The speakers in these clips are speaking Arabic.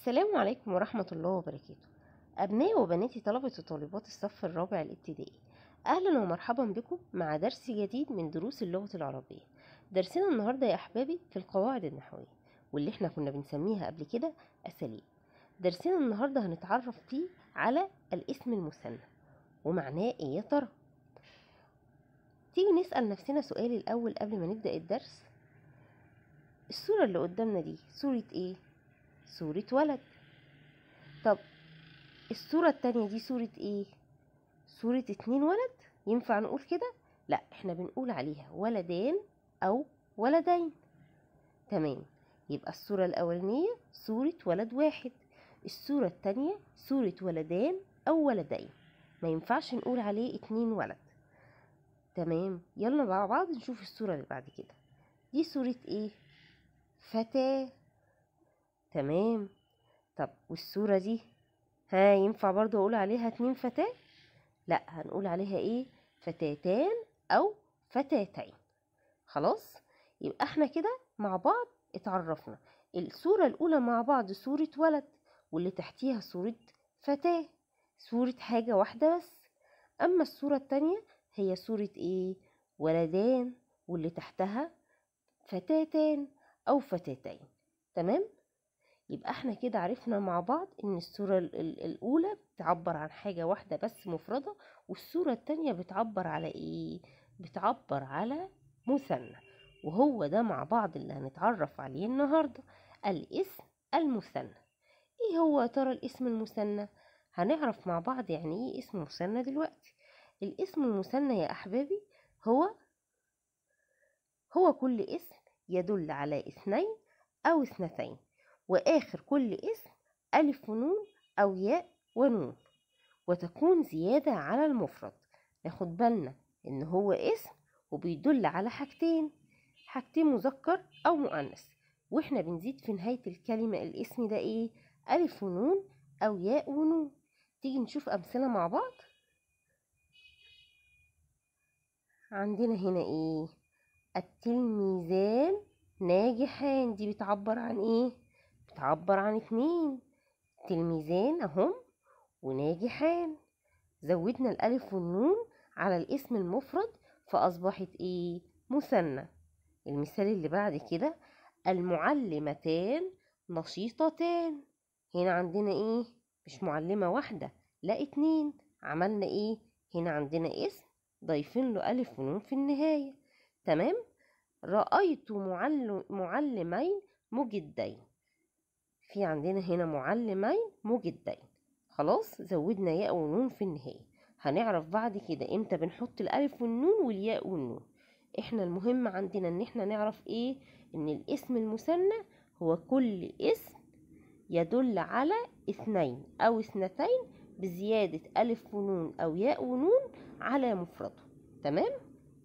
السلام عليكم ورحمة الله وبركاته أبنائي وبناتي طلبة وطالبات الصف الرابع الابتدائي أهلا ومرحبا بكم مع درس جديد من دروس اللغة العربية درسنا النهاردة يا أحبابي في القواعد النحوية واللي احنا كنا بنسميها قبل كده أساليب درسنا النهاردة هنتعرف فيه على الاسم المثنى ومعناه إيه يا ترى تيجي نسأل نفسنا سؤال الأول قبل ما نبدأ الدرس الصورة اللي قدامنا دي صورة إيه صورة ولد طب الصورة التانية دي صورة ايه صورة اتنين ولد ينفع نقول كده لا احنا بنقول عليها ولدان او ولدين تمام يبقى الصورة الاولانية صورة ولد واحد الصورة التانية صورة ولدان او ولدين ما ينفعش نقول عليه اتنين ولد تمام يلا مع بعض نشوف الصورة اللي بعد كده دي صورة ايه فتاة تمام طب والصورة دي ها ينفع برضو اقول عليها اتنين فتاة لا هنقول عليها ايه فتاتان او فتاتين خلاص يبقى احنا كده مع بعض اتعرفنا الصورة الاولى مع بعض صورة ولد واللي تحتيها صورة فتاة صورة حاجة واحدة بس اما الصورة التانية هي صورة ايه ولدان واللي تحتها فتاتان او فتاتين تمام يبقى احنا كده عرفنا مع بعض ان الصورة الاولى بتعبر عن حاجة واحدة بس مفردة والصورة التانية بتعبر على ايه بتعبر على مثنى وهو ده مع بعض اللي هنتعرف عليه النهاردة الاسم المثنى ايه هو يا ترى الاسم المثنى هنعرف مع بعض يعني ايه اسم مثنى دلوقتي الاسم المثنى يا احبابي هو هو كل اسم يدل على اثنين او اثنتين وآخر كل اسم ألف ونون أو ياء ونون وتكون زيادة على المفرد ناخد بالنا إن هو اسم وبيدل على حاجتين حاجتين مذكر أو مؤنث وإحنا بنزيد في نهاية الكلمة الاسم ده إيه ألف ونون أو ياء ونون تيجي نشوف أمثلة مع بعض عندنا هنا إيه التلميذان ناجحان دي بتعبر عن إيه بتعبر عن اتنين تلميذان أهم وناجحان زودنا الألف والنون على الاسم المفرد فأصبحت إيه مثنى المثال اللي بعد كده المعلمتان نشيطتان هنا عندنا إيه مش معلمة واحدة لا اتنين عملنا إيه هنا عندنا اسم ضايفين له ألف ونون في النهاية تمام رأيت معلم معلمين مجدين في عندنا هنا معلمين مجدين خلاص زودنا ياء ونون في النهاية هنعرف بعد كده امتى بنحط الالف والنون والياء والنون احنا المهم عندنا ان احنا نعرف ايه ان الاسم المثنى هو كل اسم يدل على اثنين او اثنتين بزيادة ألف ونون أو ياء ونون على مفرده تمام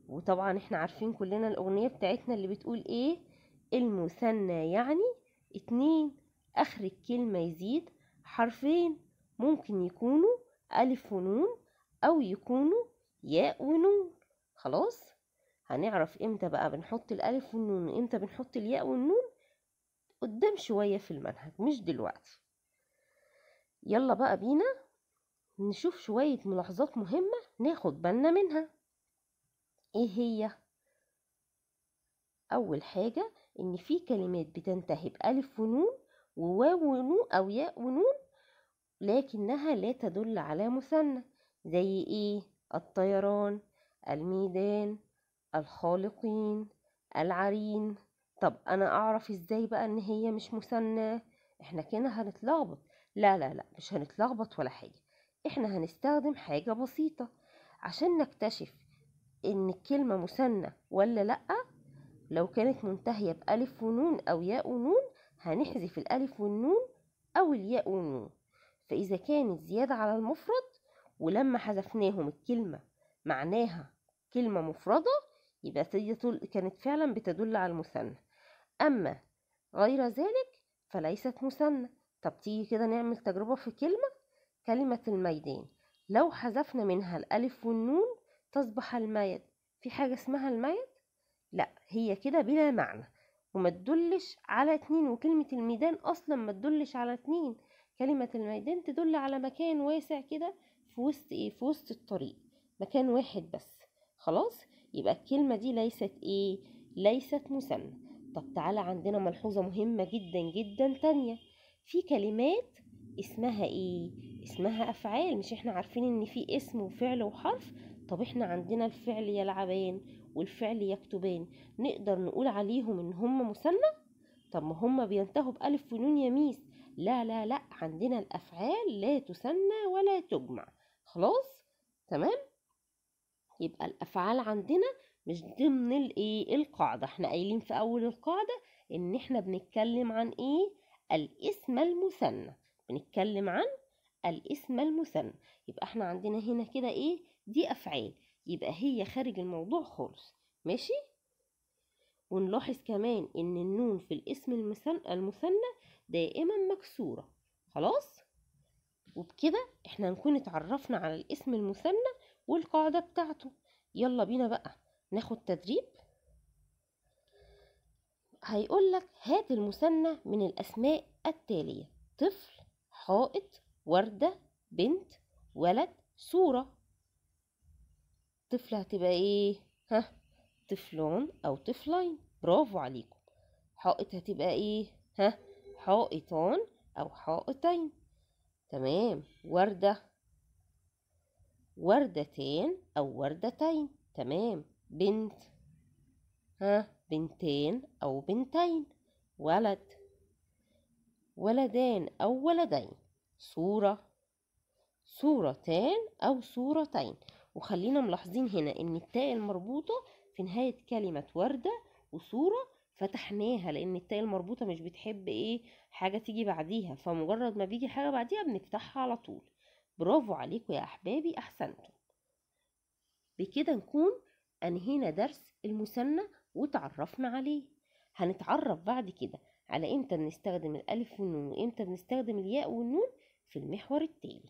وطبعا احنا عارفين كلنا الأغنية بتاعتنا اللي بتقول ايه المثنى يعني اتنين آخر الكلمة يزيد حرفين ممكن يكونوا ألف ونون أو يكونوا ياء ونون خلاص هنعرف امتى بقى بنحط الألف والنون وامتى بنحط الياء والنون قدام شوية في المنهج مش دلوقتي يلا بقى بينا نشوف شوية ملاحظات مهمة ناخد بالنا منها ايه هي أول حاجة إن في كلمات بتنتهي بألف ونون وواو ونو أو ياء ونون لكنها لا تدل على مثنى زي إيه الطيران الميدان الخالقين العرين طب أنا أعرف إزاي بقى إن هي مش مثنى إحنا كده هنتلخبط لا لا لا مش هنتلخبط ولا حاجة إحنا هنستخدم حاجة بسيطة عشان نكتشف إن الكلمة مثنى ولا لأ لو كانت منتهية بألف ونون أو ياء ونون هنحذف الألف والنون أو الياء والنون فإذا كانت زيادة على المفرد ولما حذفناهم الكلمة معناها كلمة مفردة يبقى كانت فعلا بتدل على المثنى أما غير ذلك فليست مثنى طب تيجي كده نعمل تجربة في كلمة كلمة الميدان لو حذفنا منها الألف والنون تصبح الميد في حاجة اسمها الميد؟ لا هي كده بلا معنى وما تدلش على اتنين وكلمة الميدان أصلا ما تدلش على اتنين كلمة الميدان تدل على مكان واسع كده في وسط ايه في وسط الطريق مكان واحد بس خلاص يبقى الكلمة دي ليست ايه ليست مثنى طب تعالى عندنا ملحوظة مهمة جدا جدا تانية في كلمات اسمها ايه اسمها افعال مش احنا عارفين ان في اسم وفعل وحرف طب احنا عندنا الفعل يلعبان والفعل يكتبان نقدر نقول عليهم ان هم مثنى طب ما هم بينتهوا بألف ونون يميس لا لا لا عندنا الأفعال لا تثنى ولا تجمع خلاص تمام يبقى الأفعال عندنا مش ضمن الايه القاعدة احنا قايلين في أول القاعدة ان احنا بنتكلم عن ايه الاسم المثنى بنتكلم عن الاسم المثنى يبقى احنا عندنا هنا كده ايه دي أفعال يبقى هي خارج الموضوع خالص ماشي ونلاحظ كمان ان النون في الاسم المثنى دائما مكسورة خلاص وبكده احنا نكون اتعرفنا على الاسم المثنى والقاعدة بتاعته يلا بينا بقى ناخد تدريب هيقول لك هات المثنى من الاسماء التالية طفل حائط وردة بنت ولد صورة الطفلة هتبقى ايه ها طفلان او طفلين برافو عليكم حائط هتبقى ايه ها حائطان او حائطين تمام وردة وردتان او وردتين تمام بنت ها بنتين او بنتين ولد ولدان او ولدين صورة صورتان او صورتين وخلينا ملاحظين هنا ان التاء المربوطة في نهاية كلمة وردة وصورة فتحناها لان التاء المربوطة مش بتحب ايه حاجة تيجي بعديها فمجرد ما بيجي حاجة بعديها بنفتحها على طول برافو عليكم يا احبابي احسنتم بكده نكون انهينا درس المثنى وتعرفنا عليه هنتعرف بعد كده على امتى بنستخدم الالف والنون وامتى بنستخدم الياء والنون في المحور التالي